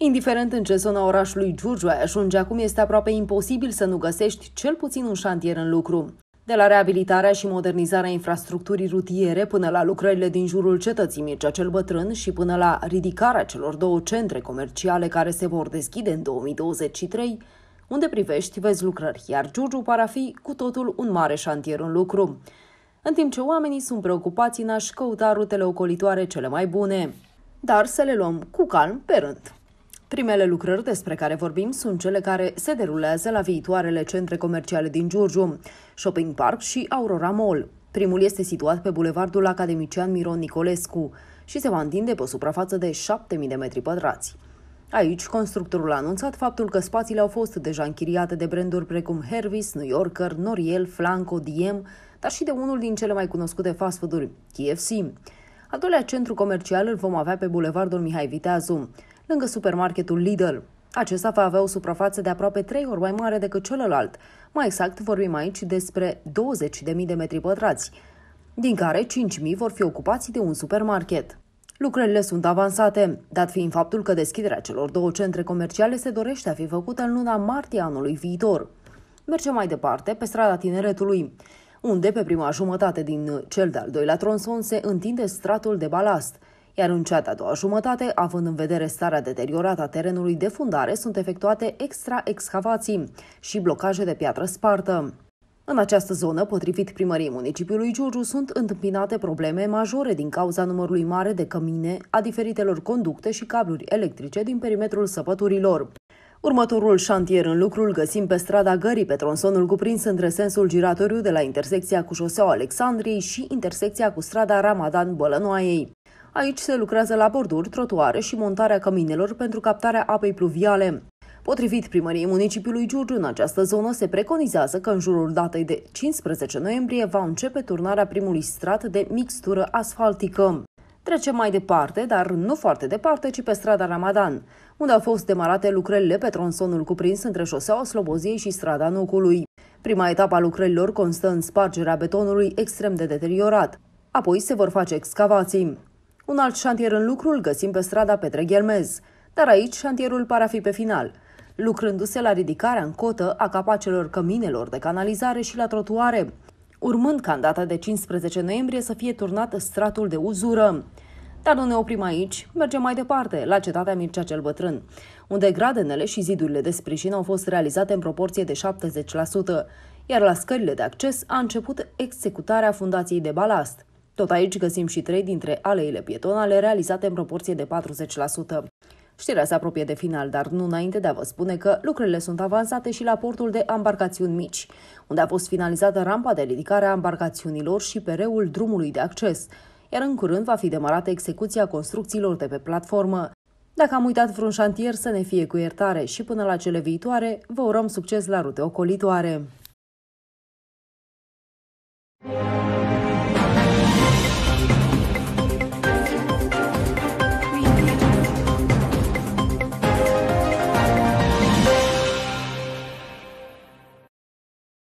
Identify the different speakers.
Speaker 1: Indiferent în ce zona orașului Giurgiu ai ajunge acum, este aproape imposibil să nu găsești cel puțin un șantier în lucru. De la reabilitarea și modernizarea infrastructurii rutiere până la lucrările din jurul cetății Mircea cel Bătrân și până la ridicarea celor două centre comerciale care se vor deschide în 2023, unde privești, vezi lucrări, iar Giurgiu pare a fi cu totul un mare șantier în lucru. În timp ce oamenii sunt preocupați în a-și căuta rutele ocolitoare cele mai bune. Dar să le luăm cu calm pe rând. Primele lucrări despre care vorbim sunt cele care se derulează la viitoarele centre comerciale din Giurgiu, Shopping Park și Aurora Mall. Primul este situat pe bulevardul academician Miron Nicolescu și se va întinde pe o suprafață de 7.000 de metri pătrați. Aici, constructorul a anunțat faptul că spațiile au fost deja închiriate de branduri precum Hervis, New Yorker, Noriel, Flanco, Diem, dar și de unul din cele mai cunoscute fast food-uri, KFC. Al doilea centru comercial îl vom avea pe bulevardul Mihai Viteazu lângă supermarketul Lidl. Acesta va avea o suprafață de aproape 3 ori mai mare decât celălalt. Mai exact, vorbim aici despre 20.000 de metri pătrați, din care 5.000 vor fi ocupați de un supermarket. Lucrările sunt avansate, dat fiind faptul că deschiderea celor două centre comerciale se dorește a fi făcută în luna martie anului viitor. Mergem mai departe, pe strada Tineretului, unde pe prima jumătate din cel de-al doilea tronson se întinde stratul de balast – iar în cea de-a doua jumătate, având în vedere starea deteriorată a terenului de fundare, sunt efectuate extra-excavații și blocaje de piatră spartă. În această zonă, potrivit primăriei municipiului Giurgiu, sunt întâmpinate probleme majore din cauza numărului mare de cămine, a diferitelor conducte și cabluri electrice din perimetrul săpăturilor. Următorul șantier în lucru îl găsim pe strada Gării, pe tronsonul cuprins între sensul giratoriu de la intersecția cu șoseaua Alexandriei și intersecția cu strada Ramadan Bălănoaiei. Aici se lucrează la borduri, trotuare și montarea căminelor pentru captarea apei pluviale. Potrivit primăriei municipiului Giurgiu, în această zonă se preconizează că în jurul datei de 15 noiembrie va începe turnarea primului strat de mixtură asfaltică. Trecem mai departe, dar nu foarte departe, ci pe strada Ramadan, unde au fost demarate lucrările pe tronsonul cuprins între șoseaua Sloboziei și strada Nucului. Prima etapă a lucrărilor constă în spargerea betonului extrem de deteriorat. Apoi se vor face excavații. Un alt șantier în lucru îl găsim pe strada Petre Ghelmez, dar aici șantierul pare a fi pe final, lucrându-se la ridicarea în cotă a capacelor căminelor de canalizare și la trotuare, urmând ca în data de 15 noiembrie să fie turnat stratul de uzură. Dar nu ne oprim aici, mergem mai departe, la cetatea Mircea cel Bătrân, unde gradenele și zidurile de sprijin au fost realizate în proporție de 70%, iar la scările de acces a început executarea fundației de balast. Tot aici găsim și trei dintre aleile pietonale realizate în proporție de 40%. Știrea se apropie de final, dar nu înainte de a vă spune că lucrurile sunt avansate și la portul de embarcațiuni mici, unde a fost finalizată rampa de ridicare a embarcațiunilor și pereul drumului de acces, iar în curând va fi demarată execuția construcțiilor de pe platformă. Dacă am uitat vreun șantier, să ne fie cu iertare și până la cele viitoare, vă urăm succes la rute ocolitoare!